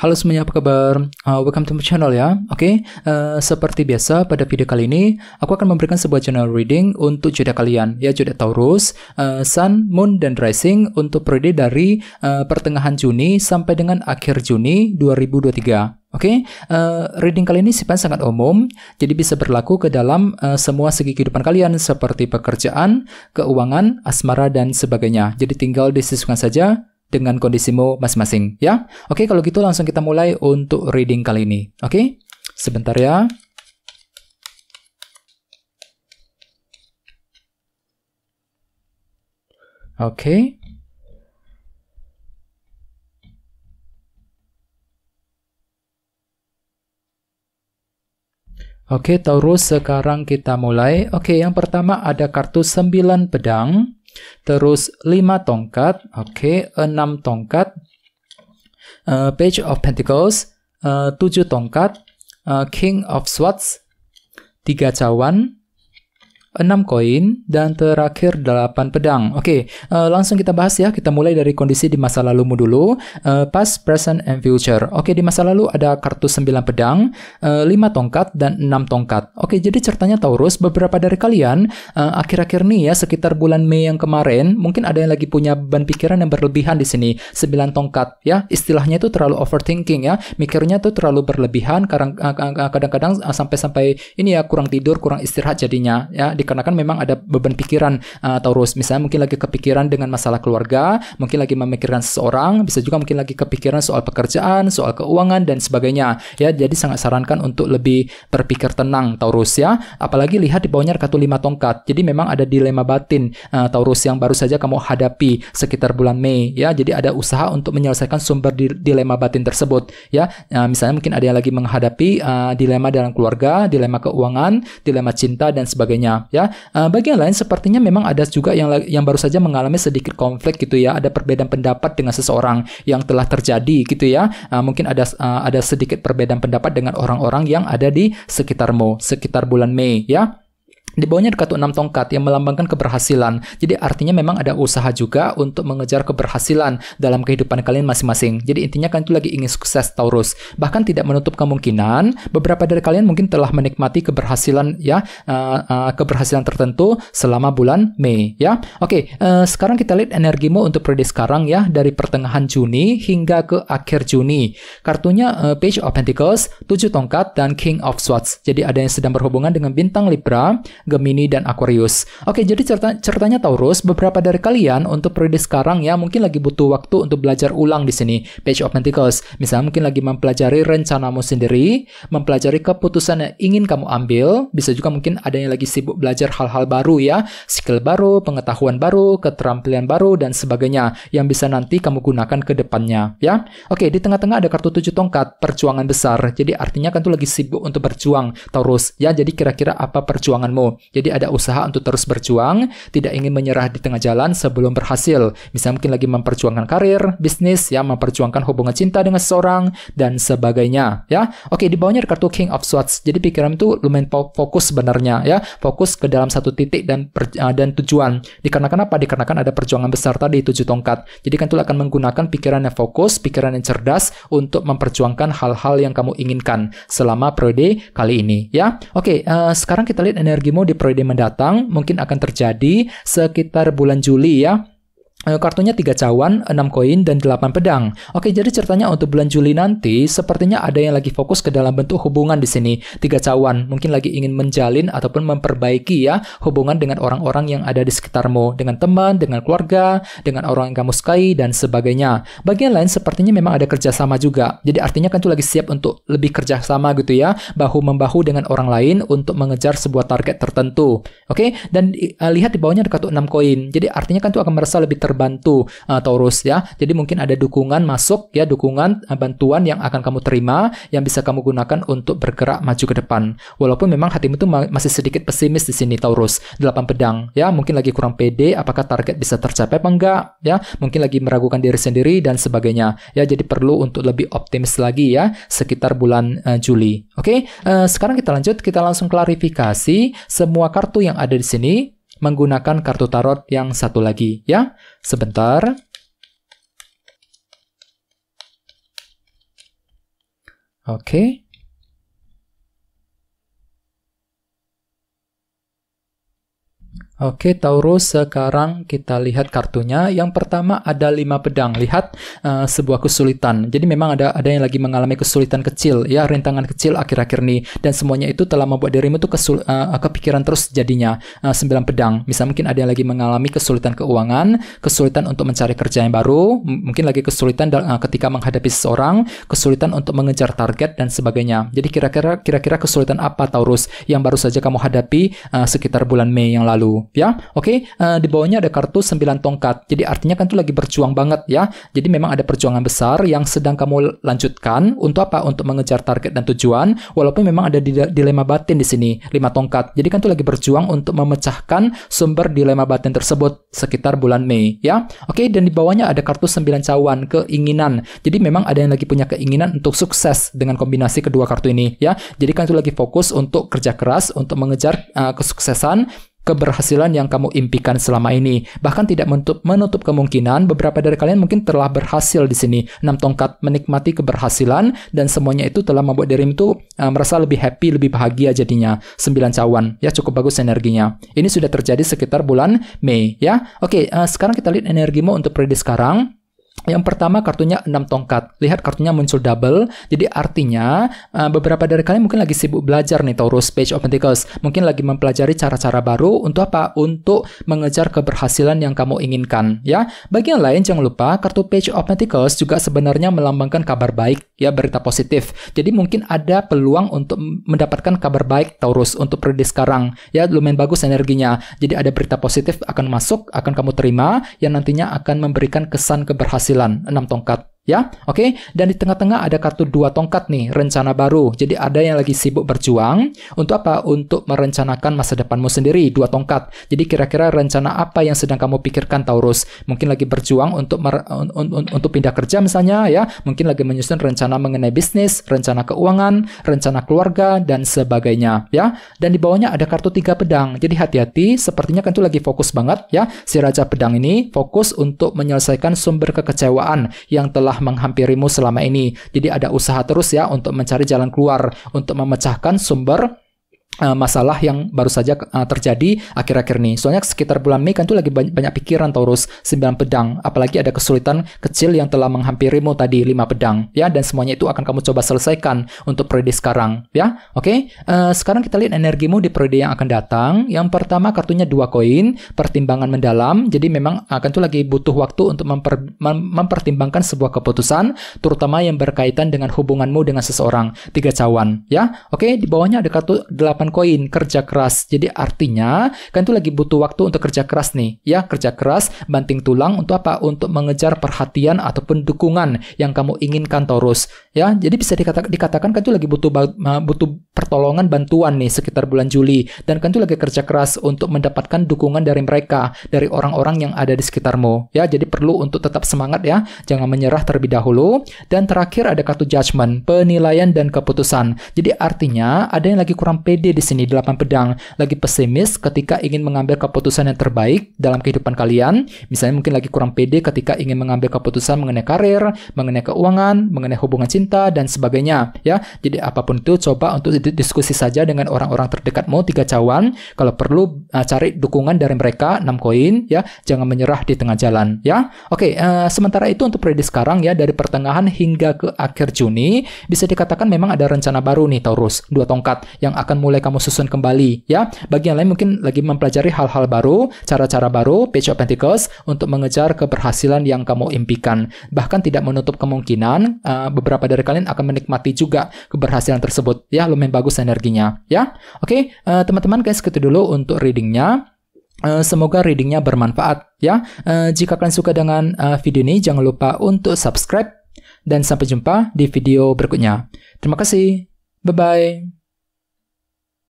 Halo semuanya, apa kabar? Uh, welcome to my channel ya. Oke, okay? uh, seperti biasa pada video kali ini, aku akan memberikan sebuah channel reading untuk jodoh kalian, ya jodoh Taurus, uh, Sun, Moon, dan Rising untuk periode dari uh, pertengahan Juni sampai dengan akhir Juni 2023. Oke, okay? uh, reading kali ini sifatnya sangat umum, jadi bisa berlaku ke dalam uh, semua segi kehidupan kalian seperti pekerjaan, keuangan, asmara dan sebagainya. Jadi tinggal disesuaikan saja dengan kondisimu masing-masing ya. Oke, kalau gitu langsung kita mulai untuk reading kali ini. Oke? Sebentar ya. Oke. Oke, Taurus, sekarang kita mulai. Oke, yang pertama ada kartu sembilan pedang. Terus 5 tongkat, oke, okay. 6 tongkat. Uh, Page of Pentacles, eh, uh, 7 tongkat. Uh, King of Swords, 3 cawan. 6 koin, dan terakhir 8 pedang. Oke, okay, uh, eh, langsung kita bahas ya. Kita mulai dari kondisi di masa lalumu dulu. Uh, past, present, and future. Oke, okay, di masa lalu ada kartu 9 pedang, uh, eh, 5 tongkat, dan 6 tongkat. Oke, okay, jadi ceritanya Taurus, beberapa dari kalian akhir akhir-akhir nih ya, sekitar bulan Mei yang kemarin, mungkin ada yang lagi punya ban pikiran yang berlebihan di sini. 9 tongkat ya, istilahnya itu terlalu overthinking ya. Mikirnya tuh terlalu berlebihan, kadang-kadang sampai-sampai ini ya kurang tidur, kurang istirahat jadinya ya dikarenakan memang ada beban pikiran uh, eh, Taurus. Misalnya mungkin lagi kepikiran dengan masalah keluarga, mungkin lagi memikirkan seseorang, bisa juga mungkin lagi kepikiran soal pekerjaan, soal keuangan dan sebagainya. Ya, jadi sangat sarankan untuk lebih berpikir tenang Taurus ya. Apalagi lihat di bawahnya kartu lima tongkat. Jadi memang ada dilema batin uh, Taurus yang baru saja kamu hadapi sekitar bulan Mei ya. Jadi ada usaha untuk menyelesaikan sumber di dilema batin tersebut ya. Uh, misalnya mungkin ada yang lagi menghadapi uh, dilema dalam keluarga, dilema keuangan, dilema cinta dan sebagainya ya. Uh, eh, bagian lain sepertinya memang ada juga yang yang baru saja mengalami sedikit konflik gitu ya, ada perbedaan pendapat dengan seseorang yang telah terjadi gitu ya. Eh, mungkin ada eh, ada sedikit perbedaan pendapat dengan orang-orang yang ada di sekitarmu sekitar bulan Mei ya. Di bawahnya ada kartu enam tongkat yang melambangkan keberhasilan. Jadi artinya memang ada usaha juga untuk mengejar keberhasilan dalam kehidupan kalian masing-masing. Jadi intinya kan itu lagi ingin sukses Taurus. Bahkan tidak menutup kemungkinan beberapa dari kalian mungkin telah menikmati keberhasilan ya uh, uh, keberhasilan tertentu selama bulan Mei ya. Oke, okay, uh, eh, sekarang kita lihat energimu untuk periode sekarang ya dari pertengahan Juni hingga ke akhir Juni. Kartunya uh, Page of Pentacles, 7 tongkat dan King of Swords. Jadi ada yang sedang berhubungan dengan bintang Libra Gemini, dan Aquarius. Oke, jadi cerita ceritanya Taurus, beberapa dari kalian untuk periode sekarang ya mungkin lagi butuh waktu untuk belajar ulang di sini, Page of Pentacles. Misalnya mungkin lagi mempelajari rencanamu sendiri, mempelajari keputusan yang ingin kamu ambil, bisa juga mungkin ada yang lagi sibuk belajar hal-hal baru ya, skill baru, pengetahuan baru, keterampilan baru, dan sebagainya, yang bisa nanti kamu gunakan ke depannya ya. Oke, di tengah-tengah ada kartu tujuh tongkat, perjuangan besar. Jadi artinya kan tuh lagi sibuk untuk berjuang Taurus ya, jadi kira-kira apa perjuanganmu? Jadi ada usaha untuk terus berjuang, tidak ingin menyerah di tengah jalan sebelum berhasil. Bisa mungkin lagi memperjuangkan karir, bisnis, ya memperjuangkan hubungan cinta dengan seseorang dan sebagainya, ya. Oke, di bawahnya ada kartu King of Swords. Jadi pikiran itu lumayan fokus sebenarnya, ya. Fokus ke dalam satu titik dan per, uh, dan tujuan. Dikarenakan apa? Dikarenakan ada perjuangan besar tadi tujuh tongkat. Jadi kan itu akan menggunakan pikiran yang fokus, pikiran yang cerdas untuk memperjuangkan hal-hal yang kamu inginkan selama periode kali ini, ya. Oke, uh, sekarang kita lihat energimu di periode mendatang mungkin akan terjadi sekitar bulan Juli ya Eh, kartunya tiga cawan, 6 koin, dan 8 pedang. Oke, jadi ceritanya untuk bulan Juli nanti, sepertinya ada yang lagi fokus ke dalam bentuk hubungan di sini. Tiga cawan, mungkin lagi ingin menjalin ataupun memperbaiki ya hubungan dengan orang-orang yang ada di sekitarmu. Dengan teman, dengan keluarga, dengan orang yang kamu sukai, dan sebagainya. Bagian lain sepertinya memang ada kerjasama juga. Jadi artinya kan tuh lagi siap untuk lebih kerjasama gitu ya, bahu-membahu dengan orang lain untuk mengejar sebuah target tertentu. Oke, dan uh, lihat di bawahnya ada kartu 6 koin. Jadi artinya kan tuh akan merasa lebih ter terbantu uh, Taurus ya. Jadi mungkin ada dukungan masuk ya, dukungan uh, bantuan yang akan kamu terima yang bisa kamu gunakan untuk bergerak maju ke depan. Walaupun memang hatimu tuh masih sedikit pesimis di sini Taurus. Delapan pedang ya, mungkin lagi kurang pede apakah target bisa tercapai apa enggak ya. Mungkin lagi meragukan diri sendiri dan sebagainya. Ya, jadi perlu untuk lebih optimis lagi ya sekitar bulan uh, Juli. Oke, okay? uh, sekarang kita lanjut, kita langsung klarifikasi semua kartu yang ada di sini menggunakan kartu tarot yang satu lagi ya. Sebentar. Oke. Okay. Oke, Taurus, sekarang kita lihat kartunya. Yang pertama ada lima pedang. Lihat uh, sebuah kesulitan. Jadi memang ada ada yang lagi mengalami kesulitan kecil, ya rintangan kecil akhir-akhir ini. Dan semuanya itu telah membuat dirimu tuh kesul, uh, kepikiran terus jadinya uh, sembilan pedang. Misal mungkin ada yang lagi mengalami kesulitan keuangan, kesulitan untuk mencari kerja yang baru, mungkin lagi kesulitan uh, ketika menghadapi seseorang, kesulitan untuk mengejar target dan sebagainya. Jadi kira-kira kira-kira kesulitan apa Taurus yang baru saja kamu hadapi uh, sekitar bulan Mei yang lalu? ya. Oke, okay? uh, eh, di bawahnya ada kartu 9 tongkat. Jadi artinya kan itu lagi berjuang banget ya. Jadi memang ada perjuangan besar yang sedang kamu lanjutkan untuk apa? Untuk mengejar target dan tujuan walaupun memang ada dilema batin di sini, 5 tongkat. Jadi kan itu lagi berjuang untuk memecahkan sumber dilema batin tersebut sekitar bulan Mei ya. Oke, okay? dan di bawahnya ada kartu 9 cawan keinginan. Jadi memang ada yang lagi punya keinginan untuk sukses dengan kombinasi kedua kartu ini ya. Jadi kan itu lagi fokus untuk kerja keras untuk mengejar uh, kesuksesan keberhasilan yang kamu impikan selama ini. Bahkan tidak menutup, menutup kemungkinan beberapa dari kalian mungkin telah berhasil di sini. enam tongkat menikmati keberhasilan dan semuanya itu telah membuat dirimu itu uh, merasa lebih happy, lebih bahagia jadinya. sembilan cawan, ya cukup bagus energinya. Ini sudah terjadi sekitar bulan Mei, ya. Oke, uh, sekarang kita lihat energimu untuk periode sekarang. Yang pertama kartunya 6 tongkat. Lihat kartunya muncul double. Jadi artinya eh, beberapa dari kalian mungkin lagi sibuk belajar nih Taurus Page of Pentacles. Mungkin lagi mempelajari cara-cara baru untuk apa? Untuk mengejar keberhasilan yang kamu inginkan ya. bagian lain jangan lupa kartu Page of Pentacles juga sebenarnya melambangkan kabar baik ya berita positif. Jadi mungkin ada peluang untuk mendapatkan kabar baik Taurus untuk periode sekarang ya lumayan bagus energinya. Jadi ada berita positif akan masuk akan kamu terima yang nantinya akan memberikan kesan keberhasilan penghasilan 6 tongkat ya. Oke, okay? dan di tengah-tengah ada kartu dua tongkat nih, rencana baru. Jadi ada yang lagi sibuk berjuang untuk apa? Untuk merencanakan masa depanmu sendiri, dua tongkat. Jadi kira-kira rencana apa yang sedang kamu pikirkan Taurus? Mungkin lagi berjuang untuk mer- un- un- untuk pindah kerja misalnya ya, mungkin lagi menyusun rencana mengenai bisnis, rencana keuangan, rencana keluarga dan sebagainya, ya. Dan di bawahnya ada kartu tiga pedang. Jadi hati-hati, sepertinya kan itu lagi fokus banget ya. Si raja pedang ini fokus untuk menyelesaikan sumber kekecewaan yang telah telah menghampirimu selama ini. Jadi ada usaha terus ya untuk mencari jalan keluar, untuk memecahkan sumber Eh, masalah yang baru saja eh, terjadi akhir-akhir ini. Soalnya sekitar bulan Mei kan tuh lagi banyak, pikiran Taurus, 9 pedang, apalagi ada kesulitan kecil yang telah menghampirimu tadi lima pedang ya dan semuanya itu akan kamu coba selesaikan untuk periode sekarang ya. Oke. Okay? Uh, eh, sekarang kita lihat energimu di periode yang akan datang. Yang pertama kartunya dua koin, pertimbangan mendalam. Jadi memang akan tuh lagi butuh waktu untuk memper, mempertimbangkan sebuah keputusan terutama yang berkaitan dengan hubunganmu dengan seseorang. Tiga cawan ya. Oke, okay? di bawahnya ada kartu delapan koin kerja keras. Jadi artinya kan itu lagi butuh waktu untuk kerja keras nih. Ya, kerja keras banting tulang untuk apa? Untuk mengejar perhatian ataupun dukungan yang kamu inginkan terus, Ya, jadi bisa dikata, dikatakan kan itu lagi butuh butuh pertolongan bantuan nih sekitar bulan Juli dan kan itu lagi kerja keras untuk mendapatkan dukungan dari mereka, dari orang-orang yang ada di sekitarmu. Ya, jadi perlu untuk tetap semangat ya, jangan menyerah terlebih dahulu. Dan terakhir ada kartu judgment, penilaian dan keputusan. Jadi artinya ada yang lagi kurang pede di sini delapan pedang lagi pesimis ketika ingin mengambil keputusan yang terbaik dalam kehidupan kalian. Misalnya mungkin lagi kurang pede ketika ingin mengambil keputusan mengenai karir, mengenai keuangan, mengenai hubungan cinta dan sebagainya ya. Jadi apapun itu coba untuk diskusi saja dengan orang-orang terdekatmu tiga cawan. Kalau perlu eh, cari dukungan dari mereka enam koin ya. Jangan menyerah di tengah jalan ya. Oke, uh, sementara itu untuk prediksi sekarang ya dari pertengahan hingga ke akhir Juni bisa dikatakan memang ada rencana baru nih Taurus, dua tongkat yang akan mulai boleh kamu susun kembali ya. Bagi yang lain mungkin lagi mempelajari hal-hal baru, cara-cara baru, Page of Pentacles untuk mengejar keberhasilan yang kamu impikan. Bahkan tidak menutup kemungkinan uh, beberapa dari kalian akan menikmati juga keberhasilan tersebut. Ya, lumayan bagus energinya ya. Oke, okay, uh, eh, teman-teman guys, gitu dulu untuk readingnya. Uh, semoga readingnya bermanfaat ya. jika kalian suka dengan video ini, jangan lupa untuk subscribe dan sampai jumpa di video berikutnya. Terima kasih. Bye bye.